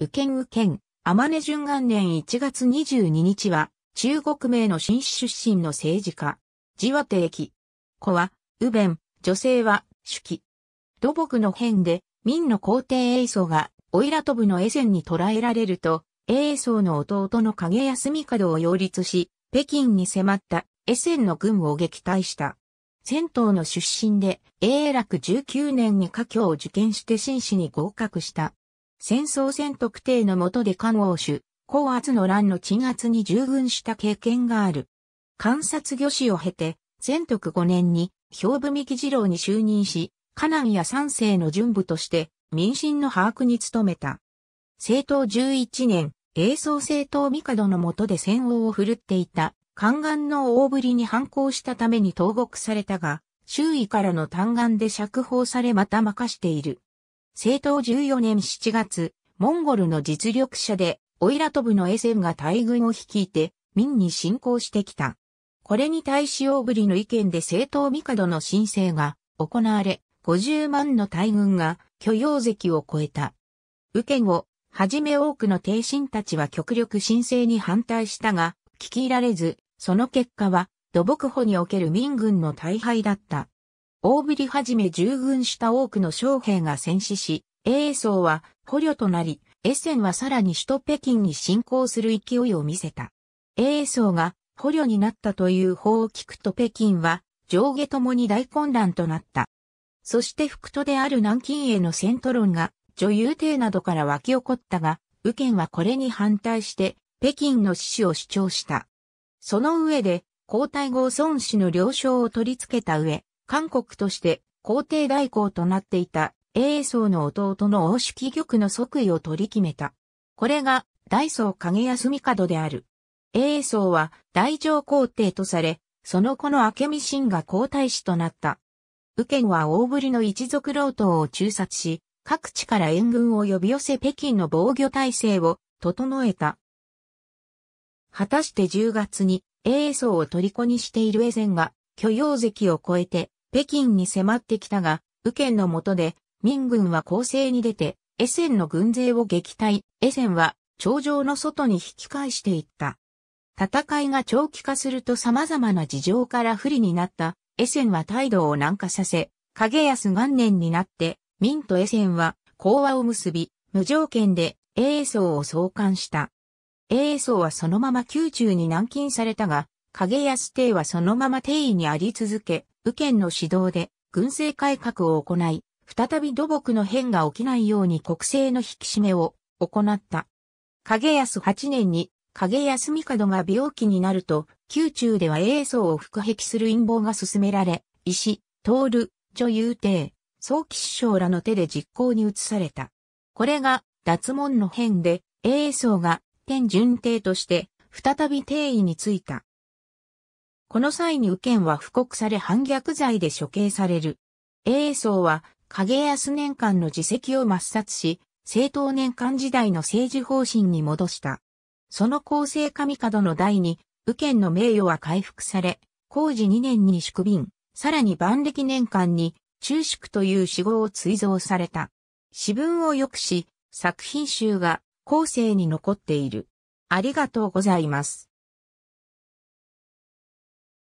右県右県、天根順元年1月22日は、中国名の新士出身の政治家。字は定期。子は、右弁、女性は、主記。土木の変で、民の皇帝英祖が、オイラトブのエセンに捕らえられると、英宗の弟の影安角を擁立し、北京に迫ったエセンの軍を撃退した。戦闘の出身で、永楽19年に家挙を受験して紳士に合格した。戦争戦特定の下で官王主、高圧の乱の鎮圧に従軍した経験がある。観察御師を経て、全徳5年に、兵文義次郎に就任し、河南や三世の準部として、民心の把握に努めた。政党11年、英宗政党帝の下で戦王を振るっていた、宦官の大振りに反抗したために投獄されたが、周囲からの嘆願で釈放されまた任している。政党14年7月、モンゴルの実力者で、オイラトブのエセンが大軍を率いて、民に侵攻してきた。これに対しオーブリの意見で政党ドの申請が行われ、50万の大軍が許容席を超えた。右けをはじめ多くの帝臣たちは極力申請に反対したが、聞き入られず、その結果は土木保における民軍の大敗だった。大振りはじめ従軍した多くの将兵が戦死し、英宗は捕虜となり、エセンはさらに首都北京に侵攻する勢いを見せた。英宗が捕虜になったという法を聞くと北京は上下ともに大混乱となった。そして副都である南京への戦闘論が女優帝などから湧き起こったが、右賢はこれに反対して北京の死死を主張した。その上で、皇太后孫氏の了承を取り付けた上、韓国として皇帝代行となっていた英宗の弟の王式玉の即位を取り決めた。これが大宗影安帝である。英宗は大乗皇帝とされ、その子の明美神が皇太子となった。右賢は大ぶりの一族老党を中殺し、各地から援軍を呼び寄せ北京の防御体制を整えた。果たして10月に英宗を虜にしているエゼが許容石を超えて北京に迫ってきたが、右権の下で、民軍は攻勢に出て、エセンの軍勢を撃退、エセンは、頂上の外に引き返していった。戦いが長期化すると様々な事情から不利になった、エセンは態度を軟化させ、影安元年になって、民とエセンは、講和を結び、無条件で、英宗を創刊した。英宗はそのまま宮中に軟禁されたが、影安帝はそのまま帝位にあり続け、右権の指導で軍政改革を行い、再び土木の変が起きないように国政の引き締めを行った。影安8年に影安角が病気になると、宮中では英宗を腹壁する陰謀が進められ、石、徹、女優帝、早期師匠らの手で実行に移された。これが脱門の変で、英宗が天順帝として再び帝位についた。この際に右件は布告され反逆罪で処刑される。英宗は、影安年間の自責を抹殺し、政党年間時代の政治方針に戻した。その厚生神門の代に、右件の名誉は回復され、工事2年に宿便、さらに万暦年間に、中宿という死後を追贈された。私文を良くし、作品集が後世に残っている。ありがとうございます。